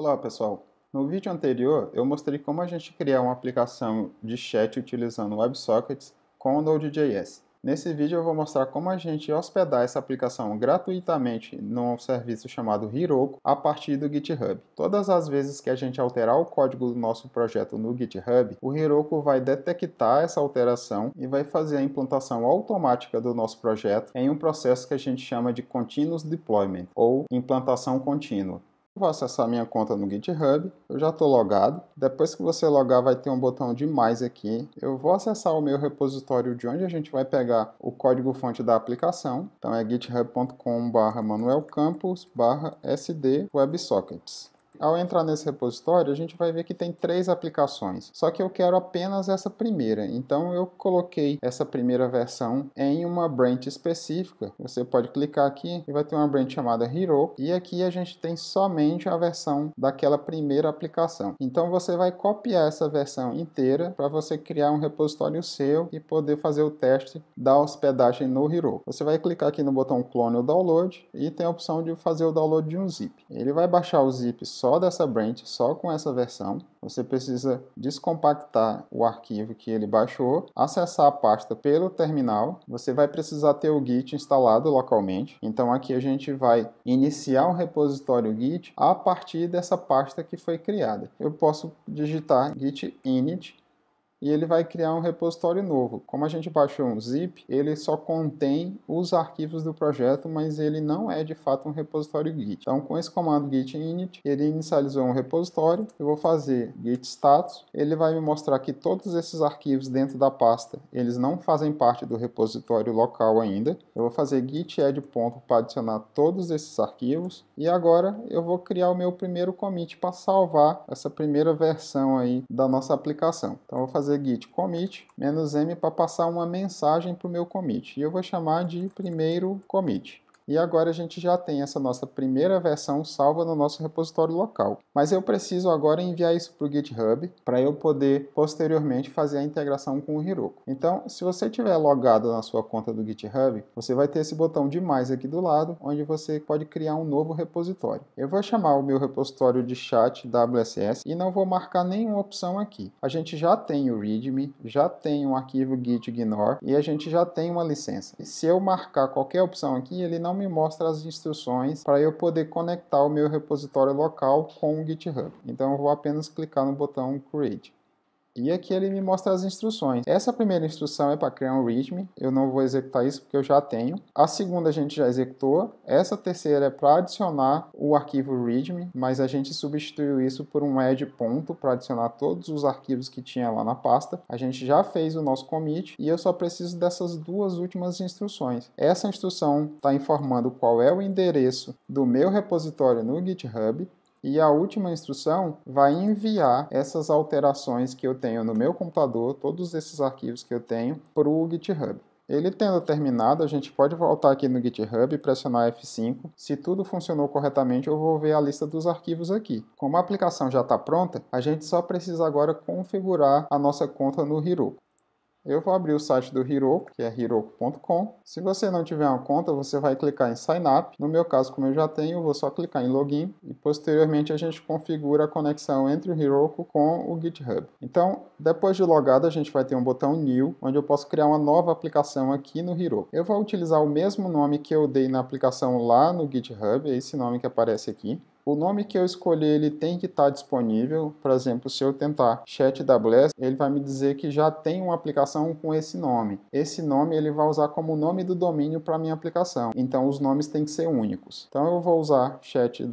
Olá pessoal, no vídeo anterior eu mostrei como a gente criar uma aplicação de chat utilizando WebSockets com Node.js. Nesse vídeo eu vou mostrar como a gente hospedar essa aplicação gratuitamente num serviço chamado Heroku a partir do GitHub. Todas as vezes que a gente alterar o código do nosso projeto no GitHub, o Heroku vai detectar essa alteração e vai fazer a implantação automática do nosso projeto em um processo que a gente chama de Continuous Deployment ou implantação contínua. Vou acessar minha conta no GitHub, eu já estou logado. Depois que você logar vai ter um botão de mais aqui. Eu vou acessar o meu repositório de onde a gente vai pegar o código fonte da aplicação. Então é github.com barra manuelcampos barra sd websockets. Ao entrar nesse repositório, a gente vai ver que tem três aplicações, só que eu quero apenas essa primeira. Então eu coloquei essa primeira versão em uma branch específica. Você pode clicar aqui e vai ter uma branch chamada Hero e aqui a gente tem somente a versão daquela primeira aplicação. Então você vai copiar essa versão inteira para você criar um repositório seu e poder fazer o teste da hospedagem no Hero. Você vai clicar aqui no botão clone ou download e tem a opção de fazer o download de um zip. Ele vai baixar o zip só só dessa branch, só com essa versão. Você precisa descompactar o arquivo que ele baixou, acessar a pasta pelo terminal. Você vai precisar ter o Git instalado localmente. Então aqui a gente vai iniciar o repositório Git a partir dessa pasta que foi criada. Eu posso digitar git init e ele vai criar um repositório novo. Como a gente baixou um zip, ele só contém os arquivos do projeto, mas ele não é de fato um repositório Git. Então, com esse comando git init, ele inicializou um repositório. Eu vou fazer git status. Ele vai me mostrar que todos esses arquivos dentro da pasta, eles não fazem parte do repositório local ainda. Eu vou fazer git add ponto para adicionar todos esses arquivos. E agora eu vou criar o meu primeiro commit para salvar essa primeira versão aí da nossa aplicação. Então, eu vou fazer fazer git commit "-m", para passar uma mensagem para o meu commit. E eu vou chamar de primeiro commit. E agora a gente já tem essa nossa primeira versão salva no nosso repositório local. Mas eu preciso agora enviar isso para o GitHub para eu poder posteriormente fazer a integração com o Heroku. Então, se você tiver logado na sua conta do GitHub, você vai ter esse botão de mais aqui do lado, onde você pode criar um novo repositório. Eu vou chamar o meu repositório de chat WSS e não vou marcar nenhuma opção aqui. A gente já tem o README, já tem um arquivo .gitignore e a gente já tem uma licença. E se eu marcar qualquer opção aqui, ele não me mostra as instruções para eu poder conectar o meu repositório local com o GitHub. Então eu vou apenas clicar no botão Create e aqui ele me mostra as instruções. Essa primeira instrução é para criar um README, eu não vou executar isso porque eu já tenho. A segunda a gente já executou, essa terceira é para adicionar o arquivo README, mas a gente substituiu isso por um add ponto para adicionar todos os arquivos que tinha lá na pasta. A gente já fez o nosso commit e eu só preciso dessas duas últimas instruções. Essa instrução está informando qual é o endereço do meu repositório no GitHub e a última instrução vai enviar essas alterações que eu tenho no meu computador, todos esses arquivos que eu tenho, para o GitHub. Ele tendo terminado, a gente pode voltar aqui no GitHub e pressionar F5. Se tudo funcionou corretamente, eu vou ver a lista dos arquivos aqui. Como a aplicação já está pronta, a gente só precisa agora configurar a nossa conta no Heroku. Eu vou abrir o site do Hiroko, que é hiroko.com. Se você não tiver uma conta, você vai clicar em Sign Up. No meu caso, como eu já tenho, eu vou só clicar em Login e posteriormente a gente configura a conexão entre o Hiroko com o GitHub. Então, depois de logado, a gente vai ter um botão New, onde eu posso criar uma nova aplicação aqui no Hiroko. Eu vou utilizar o mesmo nome que eu dei na aplicação lá no GitHub, é esse nome que aparece aqui. O nome que eu escolhi ele tem que estar tá disponível. Por exemplo, se eu tentar Chat ele vai me dizer que já tem uma aplicação com esse nome. Esse nome ele vai usar como nome do domínio para minha aplicação. Então os nomes têm que ser únicos. Então eu vou usar Chat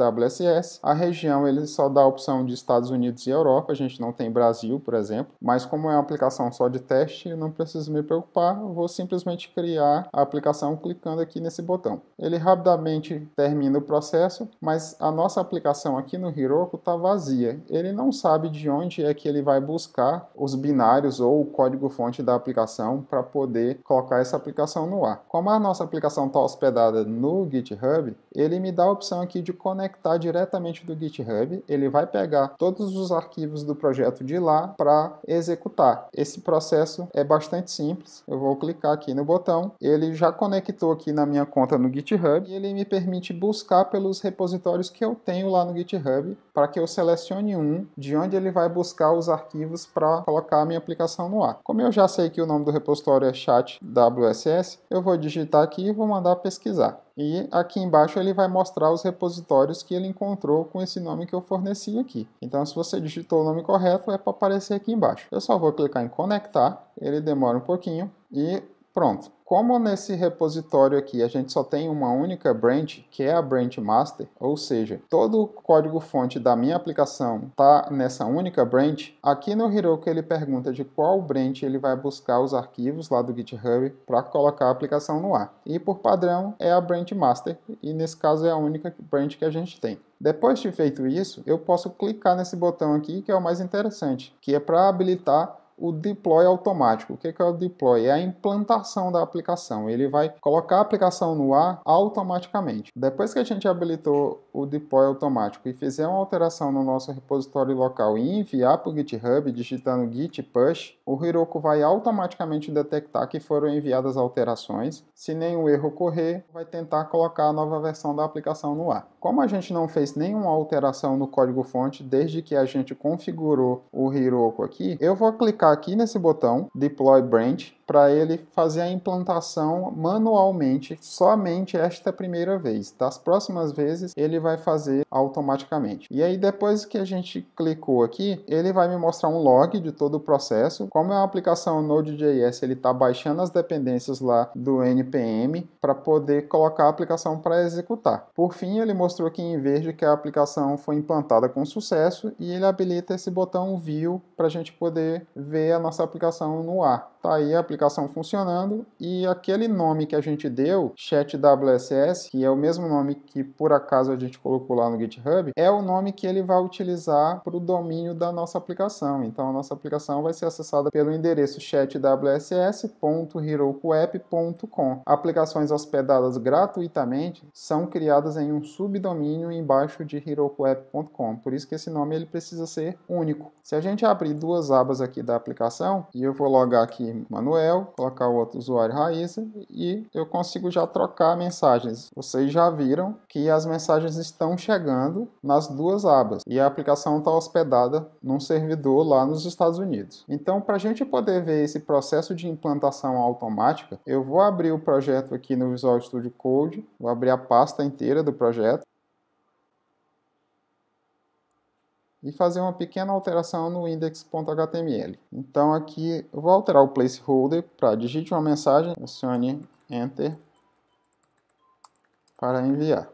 A região ele só dá a opção de Estados Unidos e Europa. A gente não tem Brasil, por exemplo. Mas como é uma aplicação só de teste, eu não preciso me preocupar. Eu vou simplesmente criar a aplicação clicando aqui nesse botão. Ele rapidamente termina o processo, mas a nossa aplicação aqui no Heroku está vazia. Ele não sabe de onde é que ele vai buscar os binários ou o código-fonte da aplicação para poder colocar essa aplicação no ar. Como a nossa aplicação está hospedada no GitHub, ele me dá a opção aqui de conectar diretamente do GitHub. Ele vai pegar todos os arquivos do projeto de lá para executar. Esse processo é bastante simples. Eu vou clicar aqui no botão. Ele já conectou aqui na minha conta no GitHub e ele me permite buscar pelos repositórios que eu tenho tenho lá no GitHub para que eu selecione um de onde ele vai buscar os arquivos para colocar a minha aplicação no ar. Como eu já sei que o nome do repositório é chat WSS, eu vou digitar aqui e vou mandar pesquisar. E aqui embaixo ele vai mostrar os repositórios que ele encontrou com esse nome que eu forneci aqui. Então, se você digitou o nome correto, é para aparecer aqui embaixo. Eu só vou clicar em conectar, ele demora um pouquinho e Pronto. Como nesse repositório aqui a gente só tem uma única branch, que é a branch master, ou seja, todo o código-fonte da minha aplicação está nessa única branch, aqui no Heroku ele pergunta de qual branch ele vai buscar os arquivos lá do GitHub para colocar a aplicação no ar. E por padrão é a branch master, e nesse caso é a única branch que a gente tem. Depois de feito isso, eu posso clicar nesse botão aqui, que é o mais interessante, que é para habilitar o deploy automático. O que é o deploy? É a implantação da aplicação. Ele vai colocar a aplicação no ar automaticamente. Depois que a gente habilitou o deploy automático e fizer uma alteração no nosso repositório local e enviar para o GitHub digitando git push, o Heroku vai automaticamente detectar que foram enviadas alterações. Se nenhum erro ocorrer, vai tentar colocar a nova versão da aplicação no ar. Como a gente não fez nenhuma alteração no código-fonte desde que a gente configurou o Heroku aqui, eu vou clicar aqui nesse botão Deploy Branch para ele fazer a implantação manualmente somente esta primeira vez. Das próximas vezes ele vai fazer automaticamente. E aí depois que a gente clicou aqui, ele vai me mostrar um log de todo o processo. Como é uma aplicação Node.js, ele está baixando as dependências lá do npm para poder colocar a aplicação para executar. Por fim, ele mostrou aqui em verde que a aplicação foi implantada com sucesso e ele habilita esse botão View para a gente poder ver a nossa aplicação no ar. Está aí a aplicação aplicação funcionando e aquele nome que a gente deu, chat WSS, que é o mesmo nome que por acaso a gente colocou lá no GitHub, é o nome que ele vai utilizar para o domínio da nossa aplicação. Então a nossa aplicação vai ser acessada pelo endereço chatwss.herokuapp.com. Aplicações hospedadas gratuitamente são criadas em um subdomínio embaixo de herokuapp.com. Por isso que esse nome ele precisa ser único. Se a gente abrir duas abas aqui da aplicação e eu vou logar aqui manuel Rafael, colocar o outro usuário Raíssa e eu consigo já trocar mensagens. Vocês já viram que as mensagens estão chegando nas duas abas e a aplicação está hospedada num servidor lá nos Estados Unidos. Então, para a gente poder ver esse processo de implantação automática, eu vou abrir o projeto aqui no Visual Studio Code, vou abrir a pasta inteira do projeto e fazer uma pequena alteração no index.html. Então aqui eu vou alterar o placeholder para digite uma mensagem, pressione Enter para enviar.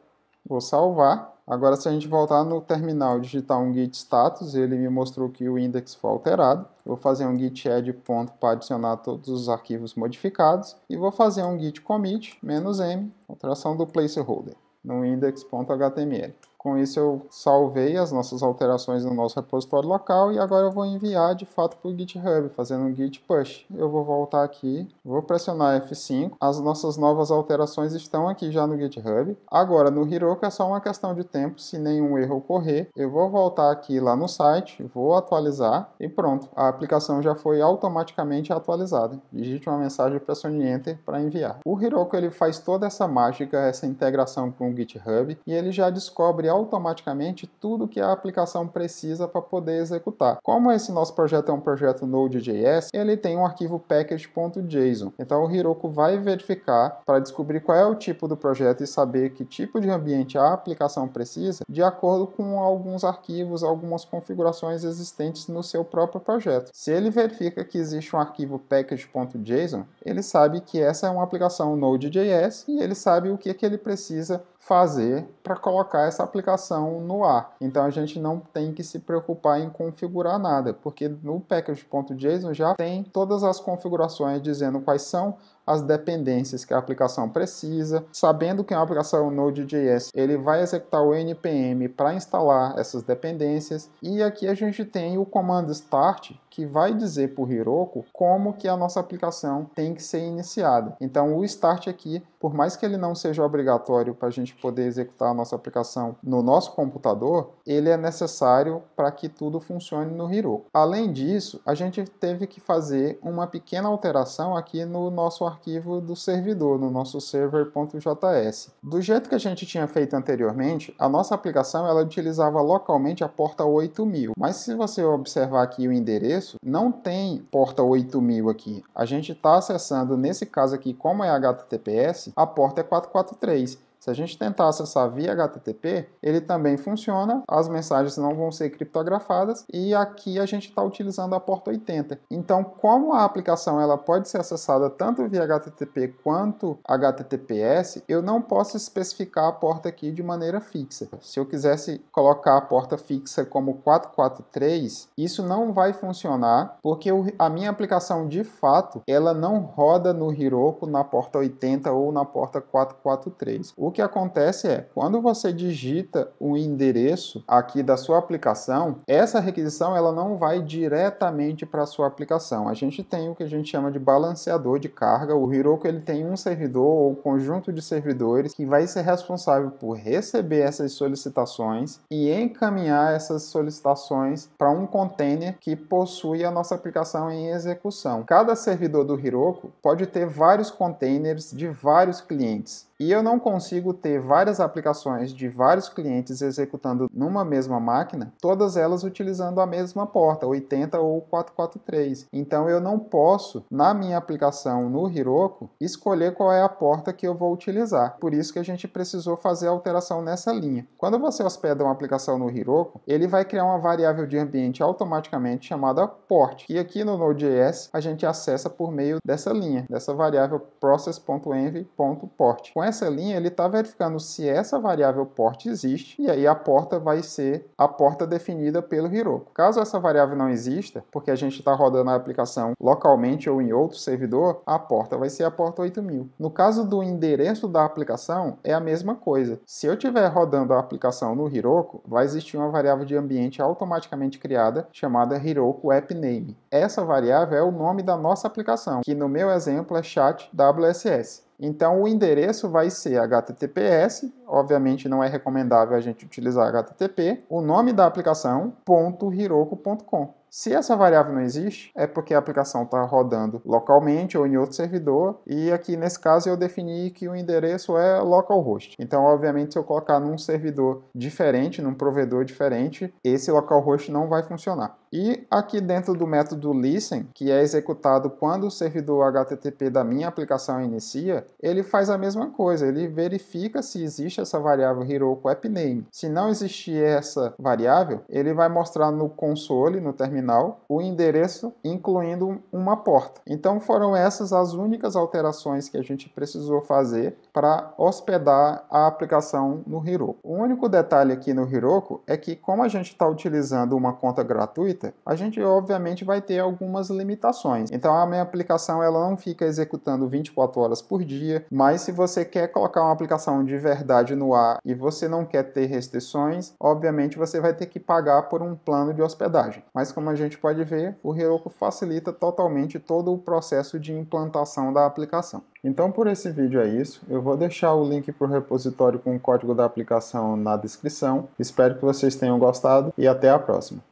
Vou salvar. Agora se a gente voltar no terminal e digitar um git status, ele me mostrou que o index foi alterado. Eu vou fazer um git add ponto para adicionar todos os arquivos modificados e vou fazer um git commit "-m", alteração do placeholder no index.html. Com isso eu salvei as nossas alterações no nosso repositório local e agora eu vou enviar de fato para o GitHub, fazendo um git push. Eu vou voltar aqui, vou pressionar F5, as nossas novas alterações estão aqui já no GitHub. Agora no Heroku é só uma questão de tempo, se nenhum erro ocorrer, eu vou voltar aqui lá no site, vou atualizar e pronto, a aplicação já foi automaticamente atualizada. Digite uma mensagem e pressione Enter para enviar. O Heroku ele faz toda essa mágica, essa integração com o GitHub e ele já descobre automaticamente tudo que a aplicação precisa para poder executar. Como esse nosso projeto é um projeto Node.js, ele tem um arquivo package.json. Então o Heroku vai verificar para descobrir qual é o tipo do projeto e saber que tipo de ambiente a aplicação precisa, de acordo com alguns arquivos, algumas configurações existentes no seu próprio projeto. Se ele verifica que existe um arquivo package.json, ele sabe que essa é uma aplicação Node.js e ele sabe o que, é que ele precisa fazer para colocar essa aplicação no ar. Então a gente não tem que se preocupar em configurar nada, porque no package.json já tem todas as configurações dizendo quais são as dependências que a aplicação precisa. Sabendo que é uma aplicação Node.js, ele vai executar o npm para instalar essas dependências. E aqui a gente tem o comando start, que vai dizer para o Heroku como que a nossa aplicação tem que ser iniciada. Então o start aqui, por mais que ele não seja obrigatório para a gente poder executar a nossa aplicação no nosso computador, ele é necessário para que tudo funcione no Heroku. Além disso, a gente teve que fazer uma pequena alteração aqui no nosso arquivo do servidor, no nosso server.js. Do jeito que a gente tinha feito anteriormente, a nossa aplicação ela utilizava localmente a porta 8000, mas se você observar aqui o endereço, não tem porta 8000 aqui. A gente está acessando, nesse caso aqui, como é HTTPS, a porta é 443. Se a gente tentar acessar via HTTP, ele também funciona, as mensagens não vão ser criptografadas e aqui a gente está utilizando a porta 80. Então, como a aplicação ela pode ser acessada tanto via HTTP quanto HTTPS, eu não posso especificar a porta aqui de maneira fixa. Se eu quisesse colocar a porta fixa como 443, isso não vai funcionar porque a minha aplicação de fato ela não roda no Heroku na porta 80 ou na porta 443. O o que acontece é, quando você digita o endereço aqui da sua aplicação, essa requisição ela não vai diretamente para a sua aplicação. A gente tem o que a gente chama de balanceador de carga. O Heroku ele tem um servidor ou um conjunto de servidores que vai ser responsável por receber essas solicitações e encaminhar essas solicitações para um container que possui a nossa aplicação em execução. Cada servidor do Heroku pode ter vários containers de vários clientes e eu não consigo ter várias aplicações de vários clientes executando numa mesma máquina, todas elas utilizando a mesma porta, 80 ou 443. Então eu não posso, na minha aplicação no Heroku, escolher qual é a porta que eu vou utilizar. Por isso que a gente precisou fazer a alteração nessa linha. Quando você hospeda uma aplicação no Heroku, ele vai criar uma variável de ambiente automaticamente chamada port, e aqui no Node.js a gente acessa por meio dessa linha, dessa variável process.env.port. Com nessa linha ele está verificando se essa variável porte existe, e aí a porta vai ser a porta definida pelo Hiroko. Caso essa variável não exista, porque a gente está rodando a aplicação localmente ou em outro servidor, a porta vai ser a porta 8000. No caso do endereço da aplicação, é a mesma coisa. Se eu estiver rodando a aplicação no Hiroko, vai existir uma variável de ambiente automaticamente criada chamada Hiroko App Name. Essa variável é o nome da nossa aplicação, que no meu exemplo é chat WSS. Então o endereço vai ser https obviamente não é recomendável a gente utilizar HTTP, o nome da aplicação, .hiroko.com. Se essa variável não existe, é porque a aplicação está rodando localmente ou em outro servidor, e aqui nesse caso eu defini que o endereço é localhost. Então, obviamente, se eu colocar num servidor diferente, num provedor diferente, esse localhost não vai funcionar. E aqui dentro do método listen, que é executado quando o servidor HTTP da minha aplicação inicia, ele faz a mesma coisa, ele verifica se existe essa variável Hiroko AppName. Se não existir essa variável, ele vai mostrar no console, no terminal, o endereço incluindo uma porta. Então foram essas as únicas alterações que a gente precisou fazer para hospedar a aplicação no Hiroko. O único detalhe aqui no Hiroko é que como a gente está utilizando uma conta gratuita, a gente obviamente vai ter algumas limitações. Então a minha aplicação ela não fica executando 24 horas por dia, mas se você quer colocar uma aplicação de verdade cidade no ar e você não quer ter restrições, obviamente você vai ter que pagar por um plano de hospedagem. Mas como a gente pode ver, o Heroku facilita totalmente todo o processo de implantação da aplicação. Então por esse vídeo é isso, eu vou deixar o link para o repositório com o código da aplicação na descrição. Espero que vocês tenham gostado e até a próxima.